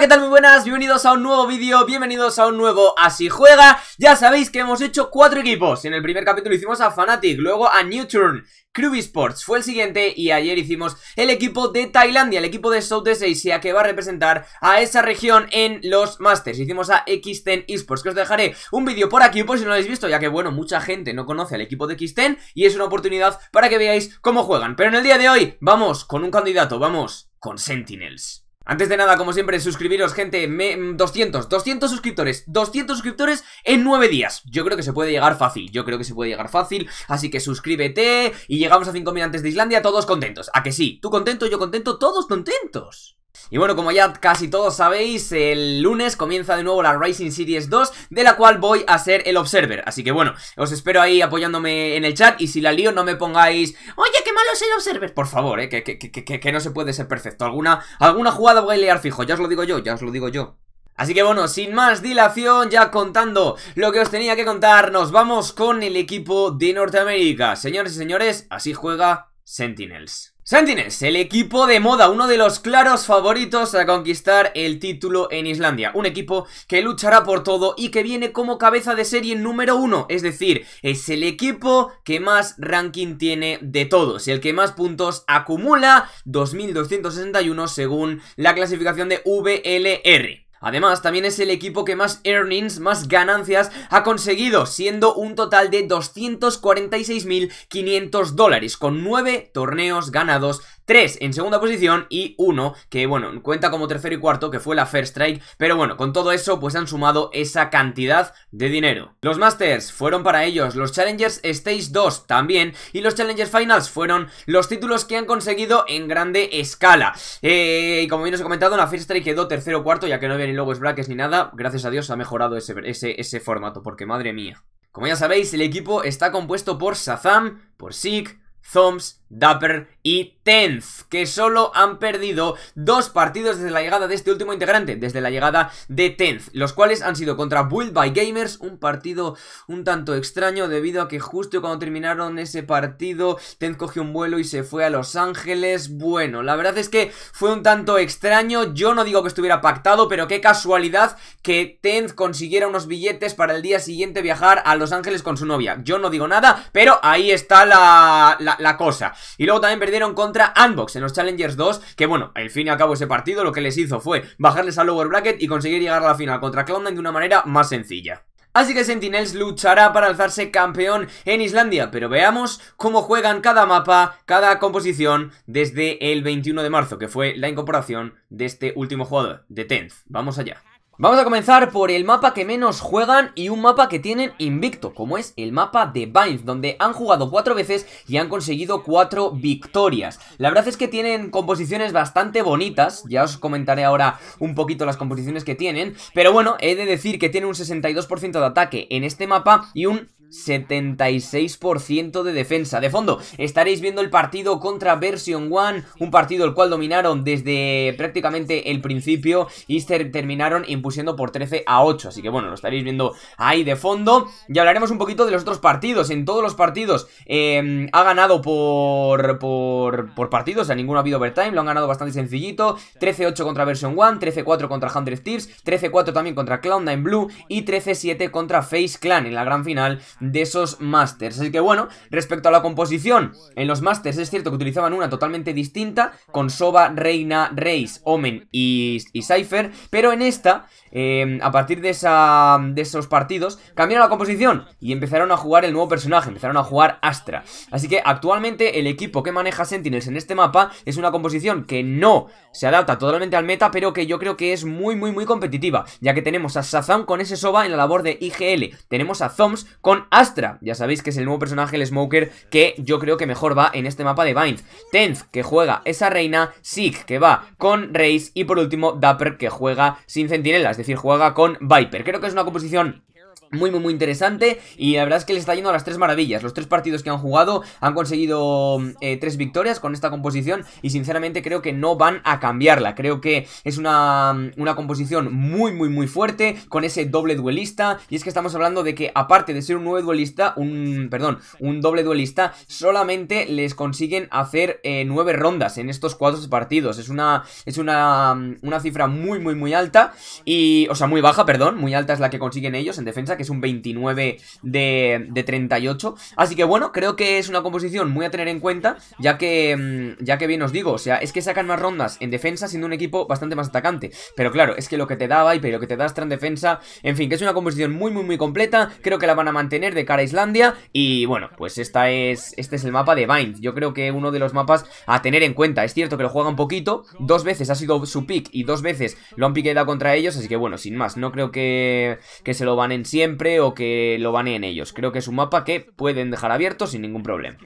¿qué tal? Muy buenas, bienvenidos a un nuevo vídeo, bienvenidos a un nuevo Así Juega Ya sabéis que hemos hecho cuatro equipos En el primer capítulo hicimos a Fnatic, luego a Newturn Crew Sports fue el siguiente y ayer hicimos el equipo de Tailandia, el equipo de Southeast Asia que va a representar a esa región en los Masters. Hicimos a X10 Esports, que os dejaré un vídeo por aquí por si no lo habéis visto, ya que bueno, mucha gente no conoce al equipo de X10 y es una oportunidad para que veáis cómo juegan. Pero en el día de hoy vamos con un candidato, vamos con Sentinels. Antes de nada, como siempre, suscribiros, gente, 200, 200 suscriptores, 200 suscriptores en 9 días. Yo creo que se puede llegar fácil, yo creo que se puede llegar fácil, así que suscríbete y llegamos a 5.000 antes de Islandia, todos contentos. ¿A que sí? ¿Tú contento, yo contento, todos contentos? Y bueno, como ya casi todos sabéis, el lunes comienza de nuevo la Rising Series 2, de la cual voy a ser el observer. Así que bueno, os espero ahí apoyándome en el chat y si la lío no me pongáis, oye, qué malo es el observer. Por favor, eh, que, no se puede ser perfecto. Alguna, alguna jugada voy a liar fijo, ya os lo digo yo, ya os lo digo yo. Así que bueno, sin más dilación, ya contando lo que os tenía que contar, nos vamos con el equipo de Norteamérica. Señores y señores, así juega Sentinels. Sentinels, el equipo de moda, uno de los claros favoritos a conquistar el título en Islandia. Un equipo que luchará por todo y que viene como cabeza de serie número uno. Es decir, es el equipo que más ranking tiene de todos. y El que más puntos acumula, 2.261 según la clasificación de VLR. Además, también es el equipo que más earnings, más ganancias ha conseguido, siendo un total de 246.500 dólares, con 9 torneos ganados, 3 en segunda posición y 1 que, bueno, cuenta como tercero y cuarto, que fue la First Strike, pero bueno, con todo eso pues han sumado esa cantidad de dinero. Los Masters fueron para ellos, los Challengers Stage 2 también y los Challengers Finals fueron los títulos que han conseguido en grande escala. Eh, y como bien os he comentado, la First Strike quedó tercero cuarto, ya que no había ni logos brackets ni nada, gracias a Dios ha mejorado ese, ese, formato, porque madre mía. Como ya sabéis, el equipo está compuesto por Sazam, por Sik, Thoms, Dapper y Tenz, que solo han perdido dos partidos desde la llegada de este último integrante, desde la llegada de Tenz, los cuales han sido contra Build by Gamers, un partido un tanto extraño debido a que justo cuando terminaron ese partido, Tenz cogió un vuelo y se fue a Los Ángeles. Bueno, la verdad es que fue un tanto extraño, yo no digo que estuviera pactado, pero qué casualidad que Tenz consiguiera unos billetes para el día siguiente viajar a Los Ángeles con su novia. Yo no digo nada, pero ahí está la, la cosa. Y luego también perdieron contra Unbox en los Challengers 2, que bueno, al fin y al cabo ese partido lo que les hizo fue bajarles al lower bracket y conseguir llegar a la final contra cloud de una manera más sencilla. Así que Sentinels luchará para alzarse campeón en Islandia, pero veamos cómo juegan cada mapa, cada composición desde el 21 de marzo, que fue la incorporación de este último jugador, de Tenth. Vamos allá. Vamos a comenzar por el mapa que menos juegan y un mapa que tienen invicto, como es el mapa de Vines, donde han jugado cuatro veces y han conseguido cuatro victorias. La verdad es que tienen composiciones bastante bonitas, ya os comentaré ahora un poquito las composiciones que tienen, pero bueno, he de decir que tiene un 62% de ataque en este mapa y un 76% de defensa. De fondo, estaréis viendo el partido contra Version One, un partido el cual dominaron desde prácticamente el principio y terminaron impusiendo por 13 a 8. Así que bueno, lo estaréis viendo ahí de fondo. Y hablaremos un poquito de los otros partidos. En todos los partidos em, ha ganado por, por, partidos, o sea, ninguno ha habido overtime, lo han ganado bastante sencillito. 13-8 contra Version One, 13-4 contra 100 Tears 13-4 también contra Cloud9 Blue y 13-7 contra Face Clan en la gran final de esos Masters. Así que bueno, respecto a la composición, en los Masters es cierto que utilizaban una totalmente distinta, con Soba, Reina, Reis, Omen y, y Cypher, pero en esta, em, a partir de, esa, de esos partidos, cambiaron la composición y empezaron a jugar el nuevo personaje, empezaron a jugar Astra. Así que actualmente el equipo que maneja Sentinels en este mapa es una composición que no se adapta totalmente al meta, pero que yo creo que es muy, muy, muy competitiva, ya que tenemos a Sazam con ese Soba en la labor de IGL, tenemos a Thoms con Astra. Ya sabéis que es el nuevo personaje, el Smoker, que yo creo que mejor va en este mapa de Bind. Tenth, que juega esa reina. Sig, que va con Reis. Y por último, Dapper, que juega sin centinela, es decir, juega con Viper. Creo que es una composición muy, muy, muy interesante. Y la verdad es que le está yendo a las tres maravillas. Los tres partidos que han jugado han conseguido eh, tres victorias con esta composición. Y sinceramente creo que no van a cambiarla. Creo que es una, composición muy, muy, muy fuerte. Con ese doble duelista. Y es que estamos hablando de que, aparte de ser un nuevo duelista, un. Perdón, un doble duelista, solamente les consiguen hacer eh, nueve rondas en estos cuatro partidos. Es una. Es Una cifra muy, muy, muy alta. Y. O sea, muy baja, perdón. Muy alta es la que consiguen ellos en defensa que es un 29 de, 38. Así que bueno, creo que es una composición muy a tener en cuenta, ya que, mm, ya que bien os digo, o sea, es que sacan más rondas en defensa siendo un equipo bastante más atacante. Pero claro, es que lo que te da Viper y lo que te da Strand defensa, en fin, que es una composición muy, muy, muy completa. Creo que la van a mantener de cara a Islandia. Y bueno, pues esta es, este es el mapa de Bind. Yo creo que uno de los mapas a tener en cuenta. Es cierto que lo juega un poquito, dos veces ha sido su pick y dos veces lo han piqueado contra ellos. Así que bueno, sin más, no creo que, que se lo van en sí siempre o que lo baneen ellos. Creo que es un mapa que pueden dejar abierto sin ningún problema.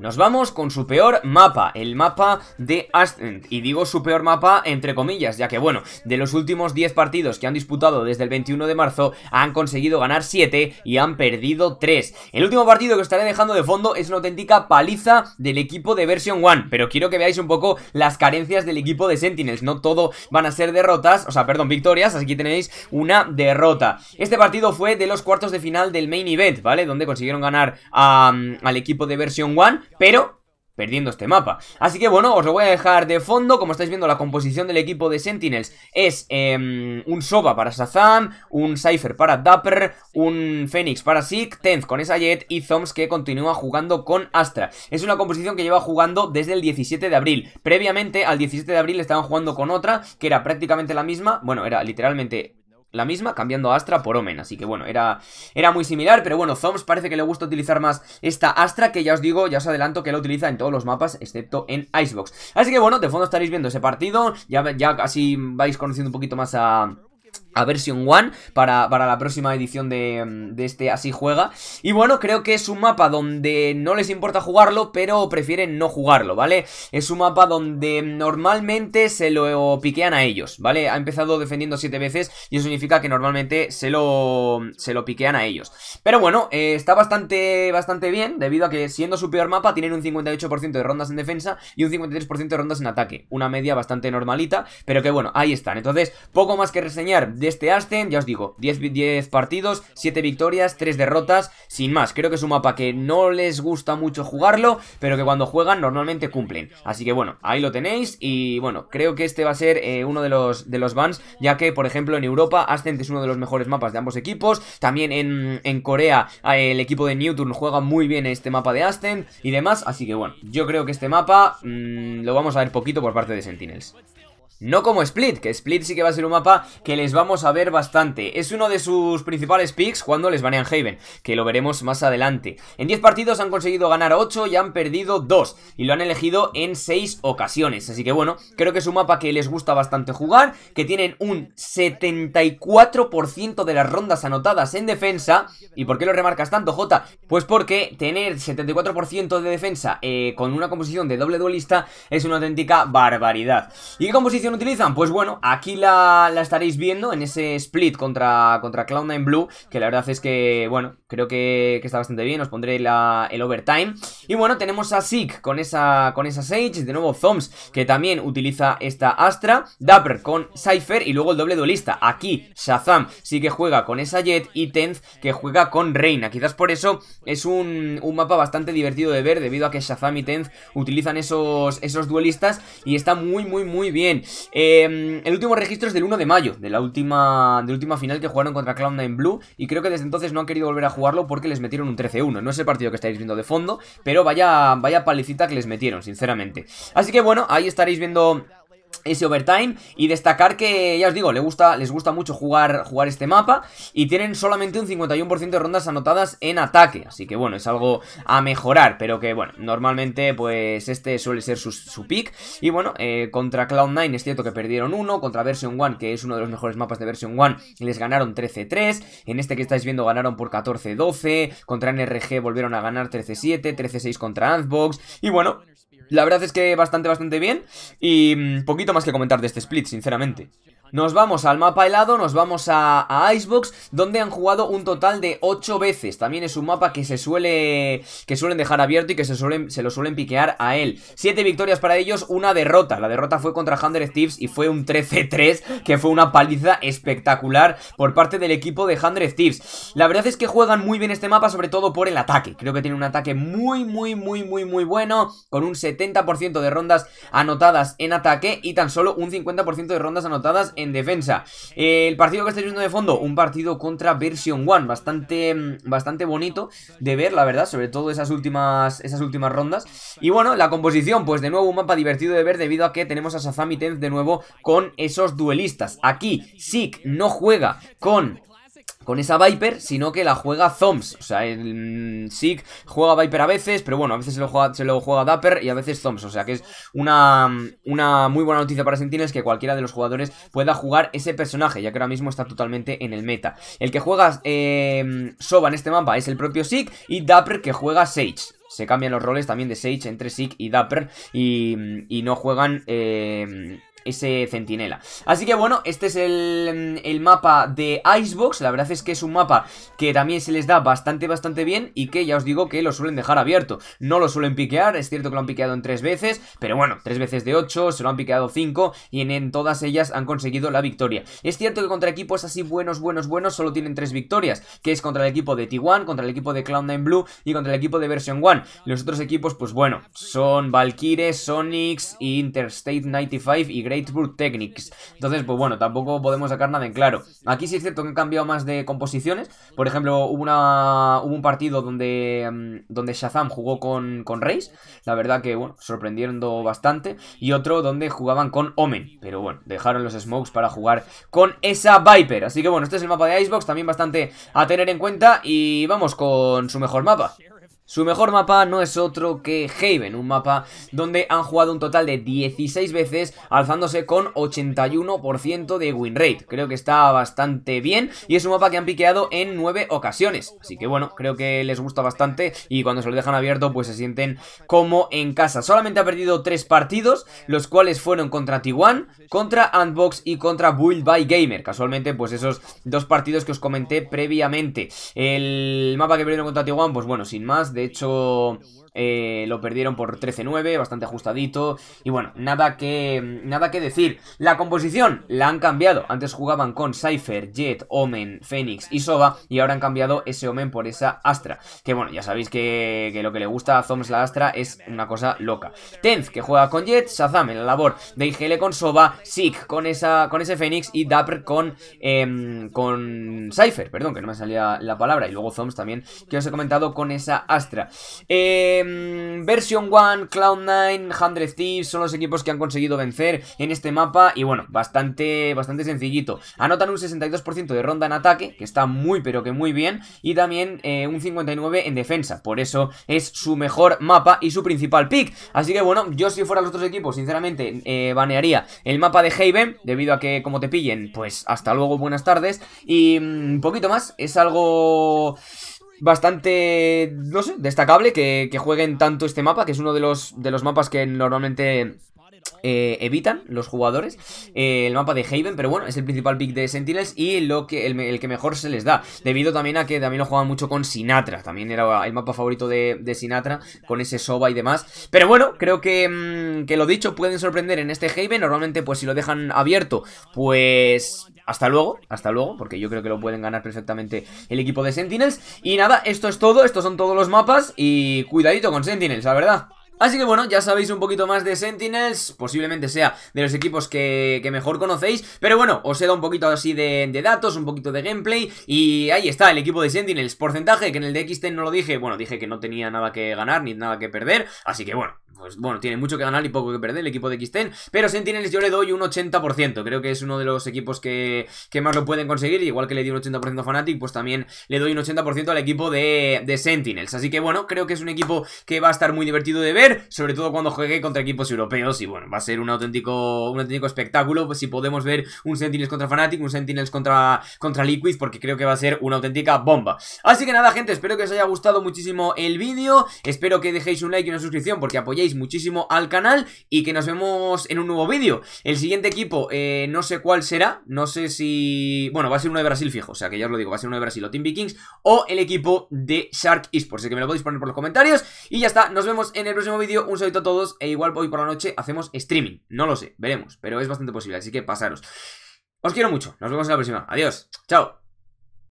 Nos vamos con su peor mapa, el mapa de Ascent, y digo su peor mapa entre comillas, ya que bueno, de los últimos 10 partidos que han disputado desde el 21 de marzo, han conseguido ganar 7 y han perdido 3. El último partido que estaré dejando de fondo es una auténtica paliza del equipo de Version 1, pero quiero que veáis un poco las carencias del equipo de Sentinels, no todo van a ser derrotas, o sea, perdón, victorias, aquí tenéis una derrota. Este partido fue de los cuartos de final del main event, ¿vale? Donde consiguieron ganar al equipo de Version 1, pero perdiendo este mapa. Así que bueno, os lo voy a dejar de fondo, como estáis viendo la composición del equipo de Sentinels es em, un Soba para Shazam, un Cypher para Dapper, un Phoenix para Sick, Tenth con esa Jet y Thoms que continúa jugando con Astra. Es una composición que lleva jugando desde el 17 de abril. Previamente al 17 de abril estaban jugando con otra que era prácticamente la misma, bueno, era literalmente la misma, cambiando Astra por Omen. Así que bueno, era, era muy similar, pero bueno, Zoms parece que le gusta utilizar más esta Astra, que ya os digo, ya os adelanto que la utiliza en todos los mapas, excepto en Icebox. Así que bueno, de fondo estaréis viendo ese partido, ya, ya casi vais conociendo un poquito más a a versión 1 para, para, la próxima edición de, este Así Juega. Y bueno, creo que es un mapa donde no les importa jugarlo, pero prefieren no jugarlo, ¿vale? Es un mapa donde normalmente se lo piquean a ellos, ¿vale? Ha empezado defendiendo 7 veces y eso significa que normalmente se lo, se lo piquean a ellos. Pero bueno, eh, está bastante, bastante bien debido a que siendo su peor mapa tienen un 58% de rondas en defensa y un 53% de rondas en ataque. Una media bastante normalita, pero que bueno, ahí están. Entonces, poco más que reseñar de este Aston, ya os digo, 10, partidos, 7 victorias, 3 derrotas, sin más. Creo que es un mapa que no les gusta mucho jugarlo, pero que cuando juegan normalmente cumplen. Así que bueno, ahí lo tenéis y bueno, creo que este va a ser eh, uno de los, de los bans, ya que por ejemplo en Europa Ascent es uno de los mejores mapas de ambos equipos, también en, Corea eh, el equipo de Newton juega muy bien este mapa de Ascent y demás, así que bueno, yo creo que este mapa mm, lo vamos a ver poquito por parte de Sentinels. No como Split, que Split sí que va a ser un mapa que les vamos a ver bastante. Es uno de sus principales picks cuando les banean Haven, que lo veremos más adelante. En 10 partidos han conseguido ganar 8 y han perdido 2, y lo han elegido en 6 ocasiones. Así que bueno, creo que es un mapa que les gusta bastante jugar, que tienen un 74% de las rondas anotadas en defensa. ¿Y por qué lo remarcas tanto, j Pues porque tener 74% de defensa eh, con una composición de doble duelista es una auténtica barbaridad. ¿Y composición utilizan? Pues bueno, aquí la, estaréis viendo en ese split contra, contra Cloud9 Blue, que la verdad es que, bueno, creo que, está bastante bien, os pondré el overtime. Y bueno, tenemos a Zeke con esa, con esa Sage, de nuevo Thoms, que también utiliza esta Astra, Dapper con Cypher y luego el doble duelista. Aquí Shazam sí que juega con esa Jet y Tenz que juega con Reina. Quizás por eso es un, mapa bastante divertido de ver debido a que Shazam y Tenz utilizan esos, esos duelistas y está muy, muy, muy bien. Em, el último registro es del 1 de mayo, de la última, de última final que jugaron contra Cloud9 Blue. Y creo que desde entonces no han querido volver a jugarlo porque les metieron un 13-1. No es el partido que estáis viendo de fondo, pero vaya, vaya palicita que les metieron, sinceramente. Así que bueno, ahí estaréis viendo ese overtime y destacar que, ya os digo, les gusta, les gusta mucho jugar, jugar este mapa y tienen solamente un 51% de rondas anotadas en ataque, así que bueno, es algo a mejorar, pero que bueno, normalmente pues este suele ser su, pick y bueno, eh, contra Cloud9 es cierto que perdieron uno, contra Version 1 que es uno de los mejores mapas de Version 1 les ganaron 13-3, en este que estáis viendo ganaron por 14-12, contra NRG volvieron a ganar 13-7, 13-6 contra Anzbox y bueno, la verdad es que bastante, bastante bien y mm, poquito más que comentar de este split, sinceramente. Nos vamos al mapa helado, nos vamos a, Icebox, donde han jugado un total de 8 veces. También es un mapa que se suele que suelen dejar abierto y que se, suelen, se lo suelen piquear a él. 7 victorias para ellos, una derrota. La derrota fue contra Hunter Thieves y fue un 13-3, que fue una paliza espectacular por parte del equipo de Hunter Thieves. La verdad es que juegan muy bien este mapa, sobre todo por el ataque. Creo que tiene un ataque muy, muy, muy, muy, muy bueno, con un 70% de rondas anotadas en ataque y tan solo un 50% de rondas anotadas en en defensa. el partido que estáis viendo de fondo, un partido contra Version One, bastante, bastante bonito de ver, la verdad, sobre todo esas últimas, esas últimas rondas. Y bueno, la composición, pues de nuevo un mapa divertido de ver debido a que tenemos a Sazami Tenz de nuevo con esos duelistas. Aquí, Sik no juega con con esa Viper, sino que la juega Thoms, O sea, el mm, Sig juega Viper a veces, pero bueno, a veces se lo juega, se lo juega Dapper y a veces Thoms O sea, que es una, mm, una muy buena noticia para Sentinels que cualquiera de los jugadores pueda jugar ese personaje, ya que ahora mismo está totalmente en el meta. El que juega eh, mm, Soba en este mapa es el propio Sig y Dapper que juega Sage se cambian los roles también de Sage entre Sig y Dapper y, no juegan eh, ese centinela. Así que bueno, este es mm, el, mapa de Icebox, la verdad es que es un mapa que también se les da bastante, bastante bien y que ya os digo que lo suelen dejar abierto, no lo suelen piquear, es cierto que lo han piqueado en tres veces, pero bueno, tres veces de ocho, se lo han piqueado cinco y en, todas ellas han conseguido la victoria. Es cierto que contra equipos así buenos, buenos, buenos, solo tienen tres victorias, que es contra el equipo de T1, contra el equipo de Cloud9 Blue y contra el equipo de Version 1. Los otros equipos, pues bueno, son Valkyrie, Sonics, Interstate 95 y Great Entonces, pues bueno, tampoco podemos sacar nada en claro. Aquí sí es cierto que han cambiado más de composiciones. Por ejemplo, hubo, una, un partido donde, mm, donde Shazam jugó con, con Reis. La verdad que, bueno, sorprendiendo bastante. Y otro donde jugaban con Omen. Pero bueno, dejaron los Smokes para jugar con esa Viper. Así que bueno, este es el mapa de Icebox, también bastante a tener en cuenta. Y vamos con su mejor mapa. Su mejor mapa no es otro que Haven, un mapa donde han jugado un total de 16 veces, alzándose con 81% de win rate. Creo que está bastante bien y es un mapa que han piqueado en 9 ocasiones. Así que bueno, creo que les gusta bastante y cuando se lo dejan abierto pues se sienten como en casa. Solamente ha perdido 3 partidos, los cuales fueron contra T1, contra Unbox y contra Build by Gamer. Casualmente pues esos dos partidos que os comenté previamente. El mapa que perdieron contra T1, pues bueno, sin más de hecho eh, lo perdieron por 13-9, bastante ajustadito. Y bueno, nada que, nada que decir. La composición la han cambiado. Antes jugaban con Cypher, Jet, Omen, Phoenix y soba Y ahora han cambiado ese Omen por esa Astra. Que bueno, ya sabéis que, lo que le gusta a Zoms la Astra es una cosa loca. Tenz, que juega con Jet, Shazam en la labor de IGL con soba sick con, con ese Phoenix y Dapper con, em, con Cypher. Perdón, que no me salía la palabra. Y luego Zoms también, que os he comentado con esa Astra. Em, versión Version 1, Cloud9, 100 Thieves son los equipos que han conseguido vencer en este mapa. Y bueno, bastante, bastante sencillito. Anotan un 62% de ronda en ataque, que está muy pero que muy bien. Y también eh, un 59% en defensa. Por eso es su mejor mapa y su principal pick. Así que bueno, yo si fuera los otros equipos, sinceramente, eh, banearía el mapa de Haven. Debido a que como te pillen, pues hasta luego, buenas tardes. Y un mm, poquito más, es algo bastante, no sé, destacable que, jueguen tanto este mapa, que es uno de los, de los mapas que normalmente eh, evitan los jugadores eh, el mapa de Haven, pero bueno, es el principal pick de Sentinels y lo que, el, que mejor se les da, debido también a que también lo jugaban mucho con Sinatra, también era el mapa favorito de, Sinatra, con ese Soba y demás, pero bueno, creo que, mm, que lo dicho, pueden sorprender en este Haven, normalmente pues si lo dejan abierto, pues hasta luego, hasta luego, porque yo creo que lo pueden ganar perfectamente el equipo de Sentinels. Y nada, esto es todo, estos son todos los mapas y cuidadito con Sentinels, la verdad. Así que bueno, ya sabéis un poquito más de Sentinels, posiblemente sea de los equipos que, mejor conocéis, pero bueno, os he dado un poquito así de, datos, un poquito de gameplay, y ahí está el equipo de Sentinels, porcentaje que en el de no lo dije, bueno, dije que no tenía nada que ganar ni nada que perder, así que bueno, pues bueno, tiene mucho que ganar y poco que perder el equipo de Xten, pero Sentinels yo le doy un 80%, creo que es uno de los equipos que, que más lo pueden conseguir, igual que le di un 80% a Fnatic, pues también le doy un 80% al equipo de, de Sentinels, así que bueno, creo que es un equipo que va a estar muy divertido de ver, sobre todo cuando juegue contra equipos europeos y bueno, va a ser un auténtico, un auténtico espectáculo, pues si podemos ver un Sentinels contra Fnatic, un Sentinels contra, contra Liquid, porque creo que va a ser una auténtica bomba. Así que nada gente, espero que os haya gustado muchísimo el vídeo, espero que dejéis un like y una suscripción porque apoyéis muchísimo al canal y que nos vemos en un nuevo vídeo. El siguiente equipo, eh, no sé cuál será, no sé si... Bueno, va a ser uno de Brasil fijo, o sea que ya os lo digo, va a ser uno de Brasil o Team Vikings o el equipo de Shark Esports. Así que me lo podéis poner por los comentarios y ya está, nos vemos en el próximo vídeo, un saludo a todos e igual hoy por la noche hacemos streaming, no lo sé, veremos, pero es bastante posible, así que pasaros. Os quiero mucho, nos vemos en la próxima, adiós, chao.